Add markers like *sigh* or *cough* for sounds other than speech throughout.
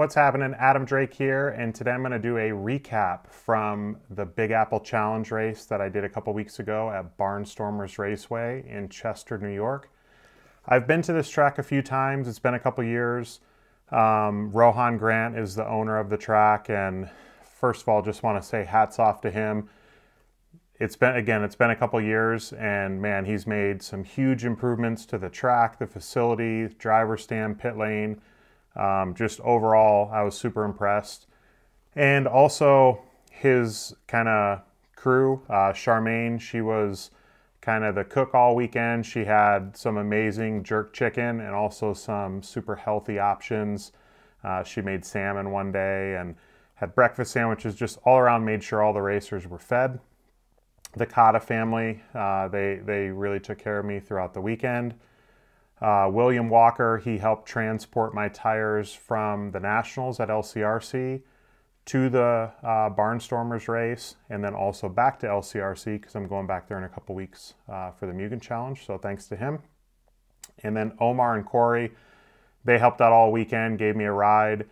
What's happening? Adam Drake here, and today I'm going to do a recap from the Big Apple Challenge race that I did a couple weeks ago at Barnstormers Raceway in Chester, New York. I've been to this track a few times, it's been a couple years. Um, Rohan Grant is the owner of the track, and first of all, just want to say hats off to him. It's been, again, it's been a couple years, and man, he's made some huge improvements to the track, the facility, driver stand, pit lane um, just overall, I was super impressed. And also his kind of crew, uh, Charmaine, she was kind of the cook all weekend. She had some amazing jerk chicken and also some super healthy options. Uh, she made salmon one day and had breakfast sandwiches, just all around made sure all the racers were fed. The Kata family, uh, they, they really took care of me throughout the weekend. Uh, William Walker, he helped transport my tires from the Nationals at LCRC to the uh, Barnstormers race and then also back to LCRC because I'm going back there in a couple weeks uh, for the Mugen Challenge. So thanks to him. And then Omar and Corey, they helped out all weekend, gave me a ride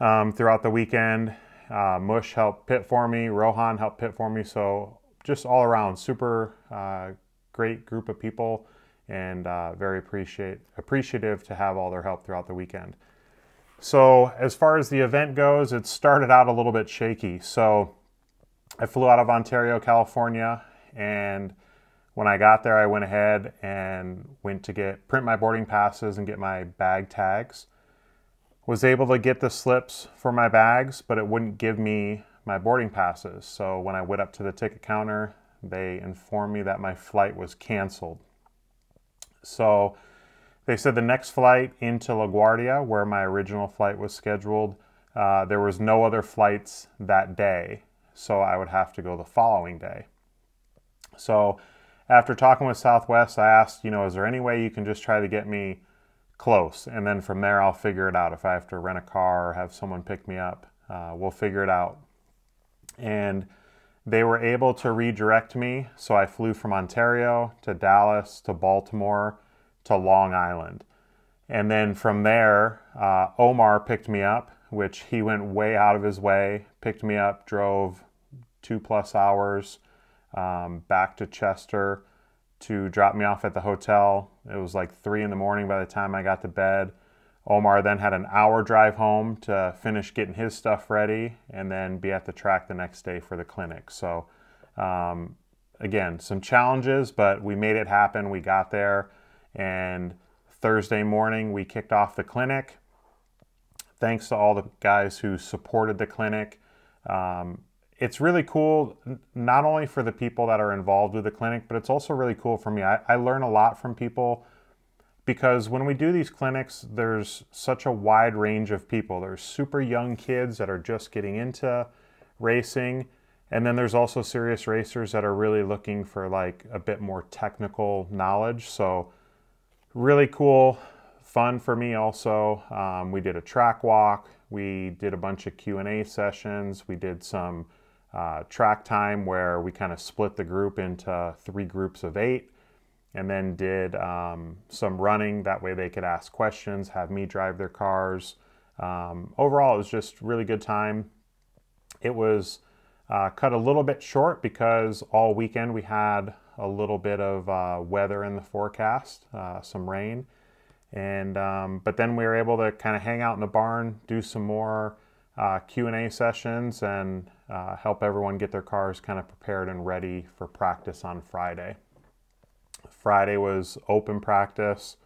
um, throughout the weekend. Uh, Mush helped pit for me, Rohan helped pit for me. So just all around, super uh, great group of people and uh, very appreciate, appreciative to have all their help throughout the weekend. So, as far as the event goes, it started out a little bit shaky. So, I flew out of Ontario, California, and when I got there, I went ahead and went to get print my boarding passes and get my bag tags. Was able to get the slips for my bags, but it wouldn't give me my boarding passes. So when I went up to the ticket counter, they informed me that my flight was canceled. So they said the next flight into LaGuardia, where my original flight was scheduled, uh, there was no other flights that day. So I would have to go the following day. So after talking with Southwest, I asked, you know, is there any way you can just try to get me close? And then from there, I'll figure it out. If I have to rent a car or have someone pick me up, uh, we'll figure it out. And they were able to redirect me, so I flew from Ontario to Dallas to Baltimore to Long Island. And then from there, uh, Omar picked me up, which he went way out of his way, picked me up, drove two plus hours um, back to Chester to drop me off at the hotel. It was like three in the morning by the time I got to bed. Omar then had an hour drive home to finish getting his stuff ready and then be at the track the next day for the clinic. So, um, again, some challenges, but we made it happen. We got there. And Thursday morning, we kicked off the clinic. Thanks to all the guys who supported the clinic. Um, it's really cool, not only for the people that are involved with the clinic, but it's also really cool for me. I, I learn a lot from people because when we do these clinics, there's such a wide range of people. There's super young kids that are just getting into racing, and then there's also serious racers that are really looking for like a bit more technical knowledge. So, really cool, fun for me also. Um, we did a track walk, we did a bunch of Q and A sessions, we did some uh, track time where we kind of split the group into three groups of eight and then did um, some running. That way they could ask questions, have me drive their cars. Um, overall, it was just really good time. It was uh, cut a little bit short because all weekend we had a little bit of uh, weather in the forecast, uh, some rain. And um, but then we were able to kind of hang out in the barn, do some more uh, Q&A sessions and uh, help everyone get their cars kind of prepared and ready for practice on Friday. Friday was open practice,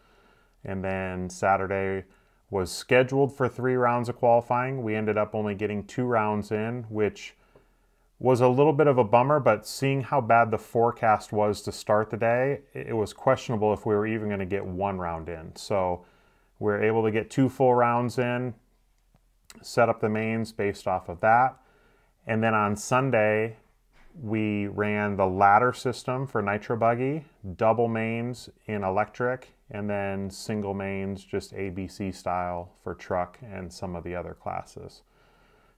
and then Saturday was scheduled for three rounds of qualifying. We ended up only getting two rounds in, which was a little bit of a bummer, but seeing how bad the forecast was to start the day, it was questionable if we were even going to get one round in. So we were able to get two full rounds in, set up the mains based off of that. And then on Sunday, we ran the ladder system for Nitro Buggy, double mains in electric, and then single mains just ABC style for truck and some of the other classes.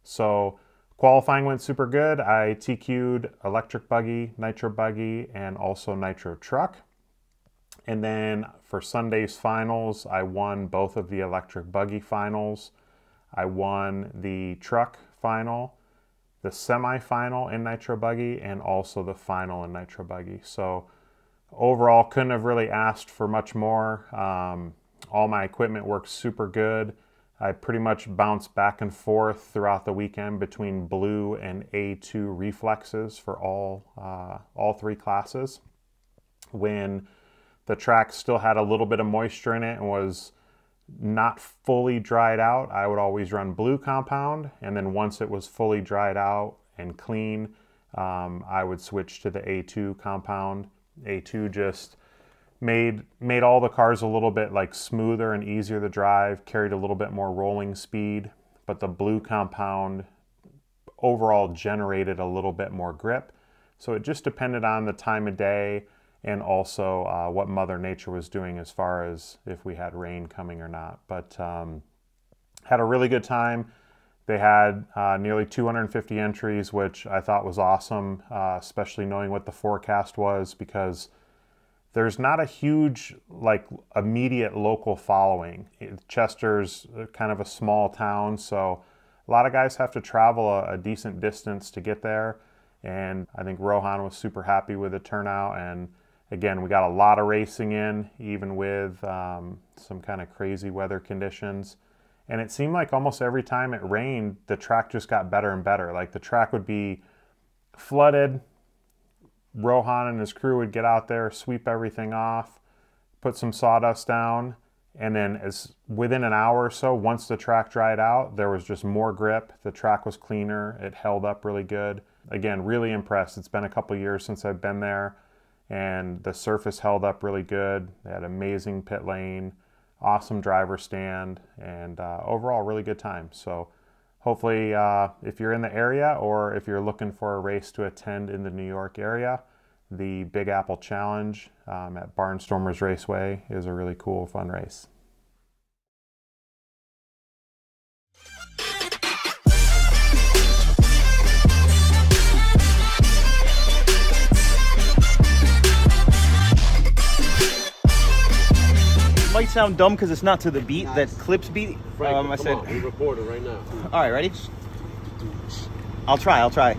So qualifying went super good. I TQ'd electric buggy, nitro buggy, and also nitro truck. And then for Sunday's finals, I won both of the electric buggy finals. I won the truck final the semifinal in Nitro Buggy and also the final in Nitro Buggy. So overall, couldn't have really asked for much more. Um, all my equipment worked super good. I pretty much bounced back and forth throughout the weekend between blue and A2 reflexes for all, uh, all three classes. When the track still had a little bit of moisture in it and was not fully dried out, I would always run blue compound. And then once it was fully dried out and clean, um, I would switch to the A2 compound. A2 just made, made all the cars a little bit like smoother and easier to drive, carried a little bit more rolling speed, but the blue compound overall generated a little bit more grip. So it just depended on the time of day, and also uh, what Mother Nature was doing as far as if we had rain coming or not. But um, had a really good time. They had uh, nearly 250 entries, which I thought was awesome, uh, especially knowing what the forecast was because there's not a huge, like, immediate local following. Chester's kind of a small town, so a lot of guys have to travel a, a decent distance to get there. And I think Rohan was super happy with the turnout and Again, we got a lot of racing in, even with um, some kind of crazy weather conditions. And it seemed like almost every time it rained, the track just got better and better. Like the track would be flooded. Rohan and his crew would get out there, sweep everything off, put some sawdust down, and then as within an hour or so, once the track dried out, there was just more grip. The track was cleaner. It held up really good. Again, really impressed. It's been a couple years since I've been there and the surface held up really good. They had amazing pit lane, awesome driver stand, and uh, overall really good time. So hopefully uh, if you're in the area or if you're looking for a race to attend in the New York area, the Big Apple Challenge um, at Barnstormers Raceway is a really cool, fun race. sound dumb because it's not to the beat. Nice. That Clips beat. Frank, um, I said. On, we record it right now. All right, ready? I'll try. I'll try.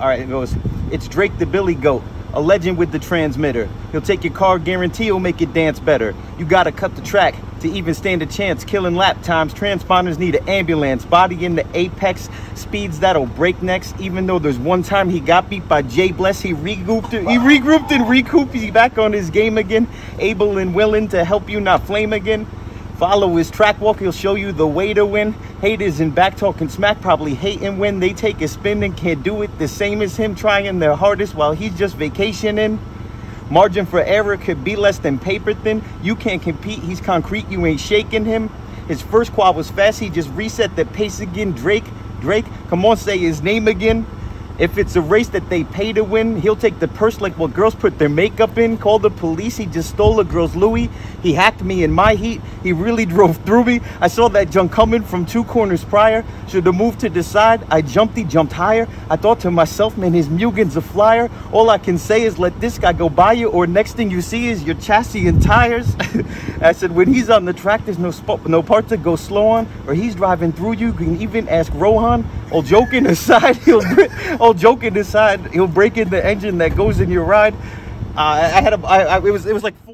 All right, it goes. It's Drake the Billy Goat, a legend with the transmitter. He'll take your car, guarantee he'll make it dance better. You gotta cut the track to even stand a chance, killing lap times, transponders need an ambulance. Body in the apex, speeds that'll break necks. Even though there's one time he got beat by Jay Bless, he regrouped, he regrouped and recouped. He's back on his game again, able and willing to help you not flame again. Follow his track walk, he'll show you the way to win. Haters and back talking smack probably hating when they take a spin and can't do it the same as him, trying their hardest while he's just vacationing. Margin for error could be less than paper thin. You can't compete. He's concrete. You ain't shaking him. His first quad was fast. He just reset the pace again. Drake, Drake, come on, say his name again. If it's a race that they pay to win, he'll take the purse like what girls put their makeup in, call the police. He just stole a girl's Louis. He hacked me in my heat. He really *laughs* drove through me. I saw that junk coming from two corners prior. Should have moved to the side. I jumped, he jumped higher. I thought to myself, man, his Mugen's a flyer. All I can say is let this guy go by you, or next thing you see is your chassis and tires. *laughs* I said, when he's on the track, there's no, no part to go slow on, or he's driving through you. You can even ask Rohan old joking *laughs* aside, he'll joking aside, he'll break in the engine that goes in your ride. Uh, I had a, I, I, it was it was like